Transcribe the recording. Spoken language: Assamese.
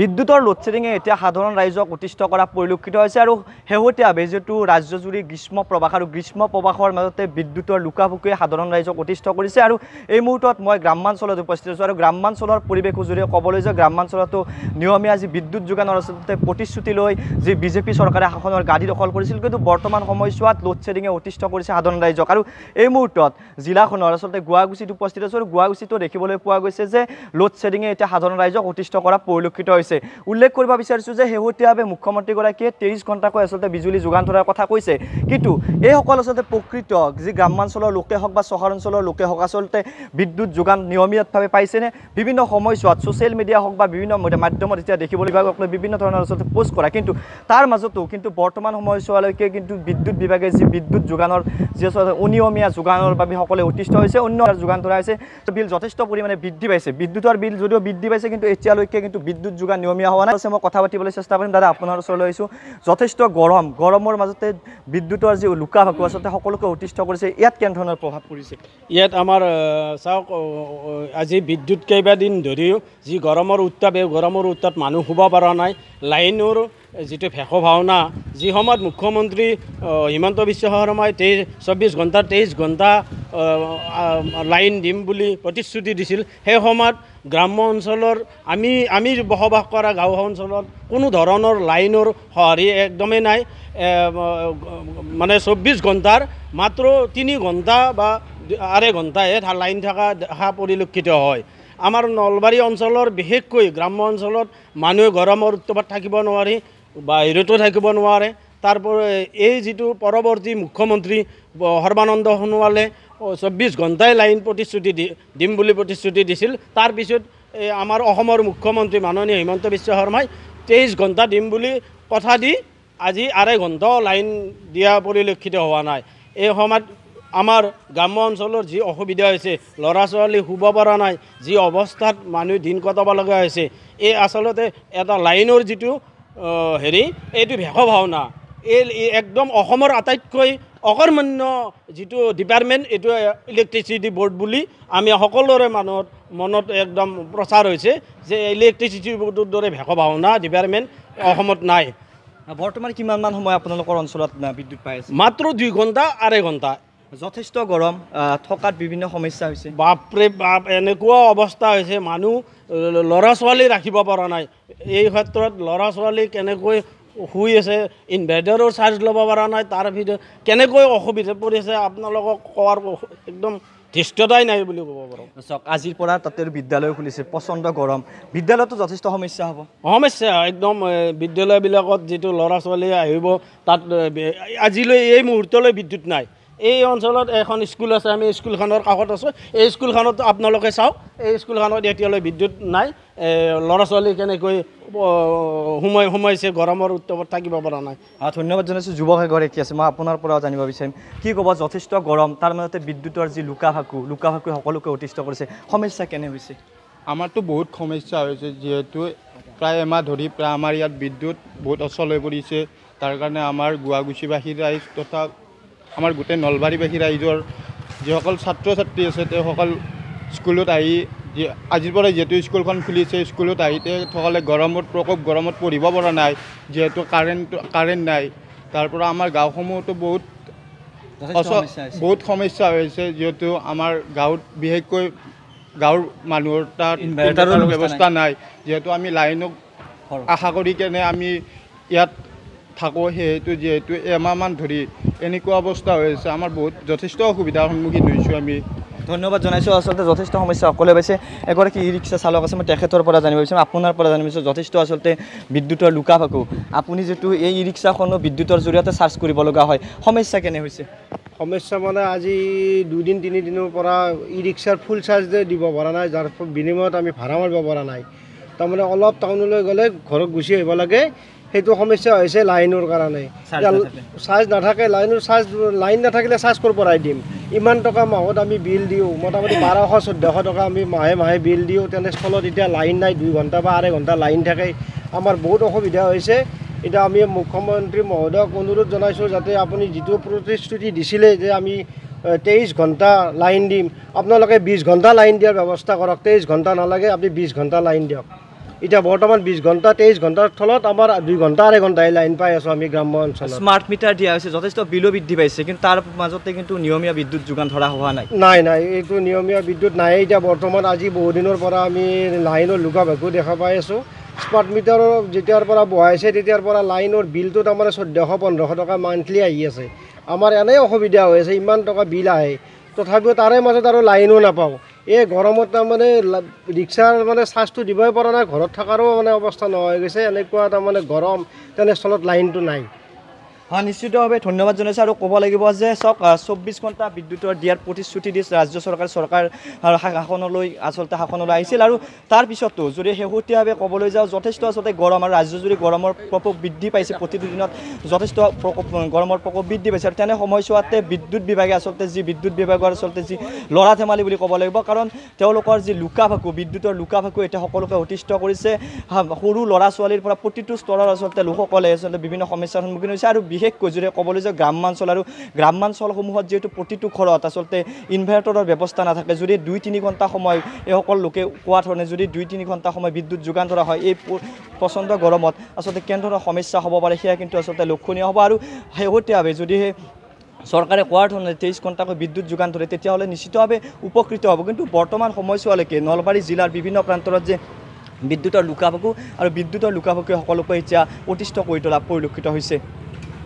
বিদ্যুতৰ লোড শ্বেডিঙে এতিয়া সাধাৰণ ৰাইজক অতিষ্ঠ কৰা পৰিলক্ষিত হৈছে আৰু শেহতীয়াভাৱে বেজেটো ৰাজ্যজুৰি গ্ৰীষ্ম প্ৰবাহ আৰু গ্ৰীষ্ম প্ৰবাহৰ মাজতে বিদ্যুতৰ লুকা লুকাভুকুৱে সাধাৰণ ৰাইজক অতিষ্ঠ কৰিছে আৰু এই মুহূৰ্তত মই গ্ৰাম্যাঞ্চলত উপস্থিত হৈছোঁ আৰু গ্ৰাম্যাঞ্চলৰ পৰিৱেশ সুজুৰিয়ে ক'বলৈ যে গ্ৰাম্যাঞ্চলতো নিয়মীয়া যি বিদ্যুৎ যোগানৰ আচলতে প্ৰতিশ্ৰুতি লৈ যি বিজেপি চৰকাৰে শাসনৰ গাড়ী দখল কৰিছিল কিন্তু বৰ্তমান সময়ছোৱাত লোডশ্বেডিঙে অতিষ্ঠ কৰিছে সাধাৰণ ৰাইজক আৰু এই মুহূৰ্তত জিলাখনৰ আচলতে গুৱাহাগুচিত উপস্থিত হৈছোঁ আৰু গুৱাহাগুচিতো দেখিবলৈ পোৱা গৈছে যে শ্বেডিঙে এতিয়া সাধাৰণ ৰাইজক অতিষ্ঠ কৰা পৰিলক্ষিত হৈছে উল্লেখ কৰিব বিচাৰিছোঁ যে শেহতীয়াভাৱে মুখ্যমন্ত্ৰীগৰাকীয়ে তেইছ ঘণ্টাকৈ আচলতে বিজুলী যোগান ধৰাৰ কথা কৈছে কিন্তু এইসকল আচলতে প্ৰকৃত যি গ্ৰাম্যাঞ্চলৰ লোকে হওক বা চহৰ অঞ্চলৰ লোকে হওক আচলতে বিদ্যুৎ যোগান নিয়মীয়তভাৱে পাইছেনে বিভিন্ন সময়ছোৱাত ছ'চিয়েল মিডিয়া হওক বা বিভিন্ন মাধ্যমত এতিয়া দেখিবলৈ বিভাগসকলে বিভিন্ন ধৰণৰ আচলতে পোষ্ট কৰা কিন্তু তাৰ মাজতো কিন্তু বৰ্তমান সময়ছোৱালৈকে কিন্তু বিদ্যুৎ বিভাগে যি বিদ্যুৎ যোগানৰ যি আচলতে অনিয়মীয়া যোগানৰ বাবে সকলোৱে উত্তিষ্ঠ হৈছে অন্য যোগান ধৰা হৈছে বিল যথেষ্ট পৰিমাণে বৃদ্ধি পাইছে বিদ্যুতৰ বিল যদিও বৃদ্ধি পাইছে কিন্তু এতিয়ালৈকে কিন্তু বিদ্যুৎ যোগান নিয়মীয়া হোৱা নাই মই কথা পাতিবলৈ চেষ্টা কৰিম দাদা আপোনাৰ ওচৰলৈ আহিছোঁ যথেষ্ট গৰম গৰমৰ মাজতে বিদ্যুতৰ যি লুকা ভাকু আচলতে সকলোকে অতিষ্ঠ কৰিছে ইয়াত কেনেধৰণৰ প্ৰভাৱ পৰিছে ইয়াত আমাৰ চাওক আজি বিদ্যুৎ কেইবাদিন ধৰিও যি গৰমৰ উত্তাপ এই গৰমৰ উত্তাপ মানুহ শুব পৰা নাই লাইনৰ যিটো ভেষ ভাওনা যি সময়ত মুখ্যমন্ত্ৰী হিমন্ত বিশ্ব শৰ্মাই তেইছ চৌব্বিছ ঘণ্টা তেইছ ঘণ্টা লাইন দিম বুলি প্ৰতিশ্ৰুতি দিছিল সেই সময়ত গ্ৰাম্য অঞ্চলৰ আমি আমি বসবাস কৰা গাঁও অঞ্চলত কোনো ধৰণৰ লাইনৰ সঁহাৰি একদমেই নাই মানে চৌব্বিছ ঘণ্টাৰ মাত্ৰ তিনি ঘণ্টা বা আঢ়ৈ ঘণ্টাহে লাইন থকা দেখা পৰিলক্ষিত হয় আমাৰ নলবাৰী অঞ্চলৰ বিশেষকৈ গ্ৰাম্য অঞ্চলত মানুহে গৰমৰ উত্তাপত থাকিব নোৱাৰি বাহিৰতো থাকিব নোৱাৰে তাৰপৰা এই যিটো পৰৱৰ্তী মুখ্যমন্ত্ৰী সৰ্বানন্দ সোণোৱালে চৌব্বিছ ঘণ্টাই লাইন প্ৰতিশ্ৰুতি দিম বুলি প্ৰতিশ্ৰুতি দিছিল তাৰপিছত এই আমাৰ অসমৰ মুখ্যমন্ত্ৰী মাননীয় হিমন্ত বিশ্ব শৰ্মাই তেইছ ঘণ্টা দিম বুলি কথা দি আজি আঢ়ৈ ঘণ্টাও লাইন দিয়া পৰিলক্ষিত হোৱা নাই এই সময়ত আমাৰ গ্ৰাম্য অঞ্চলৰ যি অসুবিধা হৈছে ল'ৰা ছোৱালী শুব পৰা নাই যি অৱস্থাত মানুহ দিন কটাব লগা হৈছে এই আচলতে এটা লাইনৰ যিটো হেৰি এইটো ভেষ ভাওনা এই একদম অসমৰ আটাইতকৈ অকৰ্মণ্য যিটো ডিপাৰ্টমেণ্ট এইটো ইলেক্ট্ৰিচিটি ব'ৰ্ড বুলি আমি সকলোৰে মানুহৰ মনত একদম প্ৰচাৰ হৈছে যে ইলেক্ট্ৰিচিটি বৰ্ডৰ দৰে ভেকভাৱনা ডিপাৰ্টমেণ্ট অসমত নাই বৰ্তমান কিমানমান সময় আপোনালোকৰ অঞ্চলত বিদ্যুৎ পাই আছে মাত্ৰ দুই ঘণ্টা আঢ়ৈ ঘণ্টা যথেষ্ট গৰম থকাত বিভিন্ন সমস্যা হৈছে বাপৰে বাপ এনেকুৱা অৱস্থা হৈছে মানুহ ল'ৰা ছোৱালী ৰাখিব পৰা নাই এই ক্ষেত্ৰত ল'ৰা ছোৱালী কেনেকৈ শুই আছে ইনভাৰ্টাৰো চাৰ্জ ল'ব পৰা নাই তাৰ ভিতৰত কেনেকৈ অসুবিধা পৰি আছে আপোনালোকক কোৱাৰ একদম ধৃষ্টতাই নাই বুলি ক'ব পাৰোঁ চাওক আজিৰ পৰা তাতে বিদ্যালয় খুলিছে প্ৰচণ্ড গৰম বিদ্যালয়তো যথেষ্ট সমস্যা হ'ব সমস্যা একদম বিদ্যালয়বিলাকত যিটো ল'ৰা ছোৱালী আহিব তাত আজিলৈ এই মুহূৰ্তলৈ বিদ্যুৎ নাই এই অঞ্চলত এখন স্কুল আছে আমি স্কুলখনৰ কাষত আছোঁ এই স্কুলখনত আপোনালোকে চাওক এই স্কুলখনত এতিয়ালৈ বিদ্যুৎ নাই ল'ৰা ছোৱালী কেনেকৈ সোমাই সোমাইছে গৰমৰ উত্তাপত থাকিব পৰা নাই ধন্যবাদ জনাইছোঁ যুৱক এগৰাকী আছে মই আপোনাৰ পৰাও জানিব বিচাৰিম কি ক'ব যথেষ্ট গৰম তাৰ মাজতে বিদ্যুতৰ যি লুকা ভাকু লুকা ভাকুৱে সকলোকে অতিষ্ঠ কৰিছে সমস্যা কেনে হৈছে আমাৰতো বহুত সমস্যা হৈছে যিহেতু প্ৰায় এমাহ ধৰি প্ৰায় আমাৰ ইয়াত বিদ্যুৎ বহুত অচল হৈ পৰিছে তাৰ কাৰণে আমাৰ গুৱাগুচিবাসী ৰাইজ তথা আমাৰ গোটেই নলবাৰীবাসী ৰাইজৰ যিসকল ছাত্ৰ ছাত্ৰী আছে তেওঁসকল স্কুলত আহি আজিৰ আজিৰপৰে যিহেতু স্কুলখন খুলিছে স্কুলত আহি আইতে গৰমত প্ৰকোপ গৰমত পঢ়িব পৰা নাই যিহেতু কাৰেণ্ট কাৰেণ্ট নাই তাৰ পৰা আমাৰ গাঁওসমূহতো বহুত বহুত সমস্যা হৈছে যিহেতু আমাৰ গাঁৱত বিশেষকৈ গাঁৱৰ মানুহৰ তাত ইনভাৰ্টাৰৰ ব্যৱস্থা নাই যিহেতু আমি লাইনক আশা কৰি কেনে আমি ইয়াত থাকোঁ সেইটো যিহেতু এমাহমান ধৰি এনেকুৱা অৱস্থা হৈ আছে আমাৰ বহুত যথেষ্ট অসুবিধাৰ সন্মুখীন হৈছোঁ আমি ধন্যবাদ জনাইছোঁ আচলতে যথেষ্ট সমস্যা সকলোৱে পাইছে এগৰাকী ই ৰিক্সা চালক আছে মই তেখেতৰ পৰা জানিব বিচাৰিম আপোনাৰ পৰা জানিব বিচাৰিছোঁ যথেষ্ট আচলতে বিদ্যুতৰ লুকা ভাকু আপুনি যিটো এই ই ৰিক্সাখনো বিদ্যুতৰ জৰিয়তে চাৰ্জ কৰিব লগা হয় সমস্যা কেনে হৈছে সমস্যা মানে আজি দুদিন তিনিদিনৰ পৰা ই ৰিক্সাৰ ফুল চাৰ্জ দিব পৰা নাই যাৰ বিনিময়ত আমি ভাড়া মাৰিব পৰা নাই তাৰমানে অলপ টাউনলৈ গ'লে ঘৰত গুচি আহিব লাগে সেইটো সমস্যা হৈছে লাইনৰ কাৰণে চাৰ্জ নাথাকে লাইনৰ চাৰ্জ লাইন নাথাকিলে চাৰ্জ ক'ৰ পৰাই দিম ইমান টকা মাহত আমি বিল দিওঁ মোটামুটি বাৰশ চৈধ্যশ টকা আমি মাহে মাহে বিল দিওঁ তেনেস্থলত এতিয়া লাইন নাই দুই ঘণ্টা বা আঢ়ৈ ঘণ্টা লাইন থাকে আমাৰ বহুত অসুবিধা হৈছে এতিয়া আমি মুখ্যমন্ত্ৰী মহোদয়ক অনুৰোধ জনাইছোঁ যাতে আপুনি যিটো প্ৰতিশ্ৰুতি দিছিলে যে আমি তেইছ ঘণ্টা লাইন দিম আপোনালোকে বিছ ঘণ্টা লাইন দিয়াৰ ব্যৱস্থা কৰক তেইছ ঘণ্টা নালাগে আপুনি বিছ ঘণ্টা লাইন দিয়ক এটা বর্তমান বিশ ঘন্টা তেইশ ঘন্টার ফলত আমার দুই ঘন্টা আড়াই ঘন্টা লাইন পাই আছো আমি গ্রাম্য অঞ্চল স্মার্ট মিটার দিয়া হয়েছে যথেষ্ট বিলো বৃদ্ধি পাইছে কিন্তু তার মাজতে কিন্তু নিয়মীয় বিদ্যুৎ যোগান ধরা হওয়া নাই নাই নাই এইটা নিয়মীয় বিদ্যুৎ নাই এটা বর্তমান আজি বহুদিনের পৰা আমি লাইনেৰ লুকা ভাকু দেখা পাই আছো স্মাৰ্ট মিটাৰেৰ পৰা বহাইছে পৰা লাইনৰ বিলটো আমাৰ চৈধ্যশো পনেৰোশো টাকা মান্থলি আহি আছে আমাৰ এনেই অসুবিধা হয়েছে ইমান টকা বিল আহে তথাপিও তাৰ মাজত আৰ লাইনও নাপাও এই গৰমত তাৰমানে ৰিক্সাৰ মানে চাৰ্জটো দিবই পৰা নাই ঘৰত থকাৰো মানে অৱস্থা নহয় গৈছে এনেকুৱা তাৰমানে গৰম তেনেস্থলত লাইনটো নাই হয় নিশ্চিতভাৱে ধন্যবাদ জনাইছোঁ আৰু ক'ব লাগিব যে চাওক চৌব্বিছ ঘণ্টা বিদ্যুতৰ দিয়াৰ প্ৰতিশ্ৰুতি দি ৰাজ্য চৰকাৰে চৰকাৰ শাসনলৈ আচলতে শাসনলৈ আহিছিল আৰু তাৰপিছতো যদি শেহতীয়াভাৱে ক'বলৈ যাওঁ যথেষ্ট আচলতে গৰম আৰু ৰাজ্যজুৰি গৰমৰ প্ৰকোপ বৃদ্ধি পাইছে প্ৰতিটো দিনত যথেষ্ট প্ৰকোপ গৰমৰ প্ৰকোপ বৃদ্ধি পাইছে আৰু তেনে সময়ছোৱাতে বিদ্যুৎ বিভাগে আচলতে যি বিদ্যুৎ বিভাগৰ আচলতে যি ল'ৰা ধেমালি বুলি ক'ব লাগিব কাৰণ তেওঁলোকৰ যি লুকা ভাকু বিদ্যুতৰ লুকা ভাকু এতিয়া সকলোকে অতিষ্ঠ কৰিছে সৰু ল'ৰা ছোৱালীৰ পৰা প্ৰতিটো স্তৰৰ আচলতে লোকসকলে আচলতে বিভিন্ন সমস্যাৰ সন্মুখীন হৈছে আৰু বিশেষকৈ যদি ক'বলৈ যাওঁ গ্ৰাম্যাঞ্চল আৰু গ্ৰাম্যাঞ্চলসমূহত যিহেতু প্ৰতিটো ঘৰত আচলতে ইনভাৰ্টাৰৰ ব্যৱস্থা নাথাকে যদি দুই তিনি ঘণ্টা সময় এইসকল লোকে কোৱা ধৰণে যদি দুই তিনি ঘণ্টা সময় বিদ্যুৎ যোগান ধৰা হয় এই প্ৰচণ্ড গৰমত আচলতে কেনেধৰণৰ সমস্যা হ'ব পাৰে সেয়া কিন্তু আচলতে লক্ষণীয় হ'ব আৰু শেহতীয়াভাৱে যদিহে চৰকাৰে কোৱাৰ ধৰণে তেইছ ঘণ্টাকৈ বিদ্যুৎ যোগান ধৰে তেতিয়াহ'লে নিশ্চিতভাৱে উপকৃত হ'ব কিন্তু বৰ্তমান সময়ছোৱালৈকে নলবাৰী জিলাৰ বিভিন্ন প্ৰান্তৰত যে বিদ্যুতৰ লুকাভাকু আৰু বিদ্যুতৰ লুকাভাকুৱে সকলোকে এতিয়া অতিষ্ঠ কৰি তোলা পৰিলক্ষিত হৈছে